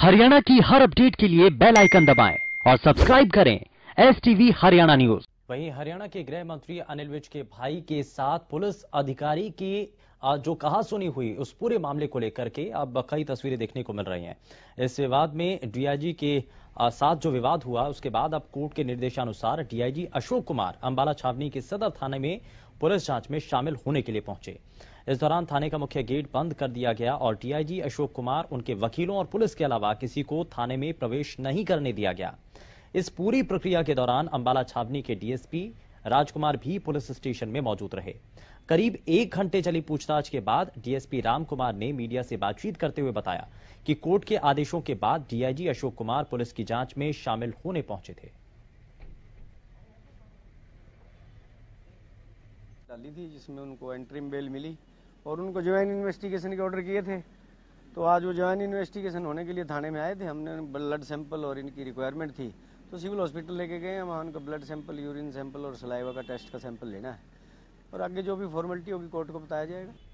हरियाणा की हर अपडेट के लिए बेल आइकन दबाएं और सब्सक्राइब करें एस टीवी हरियाणा न्यूज वहीं हरियाणा के गृह मंत्री अनिल विज के भाई के साथ पुलिस अधिकारी की जो कहा सुनी हुई उस पूरे मामले को लेकर के अब कई तस्वीरें देखने को मिल रही हैं इस विवाद में डीआईजी के साथ जो विवाद हुआ उसके बाद अब कोर्ट के निर्देशानुसार डीआईजी अशोक कुमार अंबाला छावनी के सदर थाने में पुलिस जांच में शामिल होने के लिए पहुंचे इस दौरान थाने का मुख्य गेट बंद कर दिया गया और टीआईजी अशोक कुमार उनके वकीलों और पुलिस के अलावा किसी को थाने में प्रवेश नहीं करने दिया गया इस पूरी प्रक्रिया के दौरान अंबाला छावनी के डीएसपी राजकुमार भी पुलिस स्टेशन में मौजूद रहे करीब एक घंटे चली पूछताछ के बाद डीएसपी रामकुमार ने मीडिया से बातचीत करते हुए बताया कि कोर्ट के आदेशों के बाद डीआईजी अशोक कुमार पुलिस की जांच में शामिल होने पहुंचे थे डाली थी जिसमें उनको एंट्री बेल मिली और उनको ज्वाइन इन्वेस्टिगेशन के ऑर्डर किए थे तो आज वो ज्वाइन इन्वेस्टिगेशन होने के लिए थाने में आए थे हमने ब्लड सैंपल और इनकी रिक्वायरमेंट थी तो सिविल हॉस्पिटल लेके गए हैं वहाँ उनका ब्लड सैंपल यूरिन सैंपल और सलाइवा का टेस्ट का सैंपल लेना है और आगे जो भी फॉर्मेलिटी होगी कोर्ट को बताया जाएगा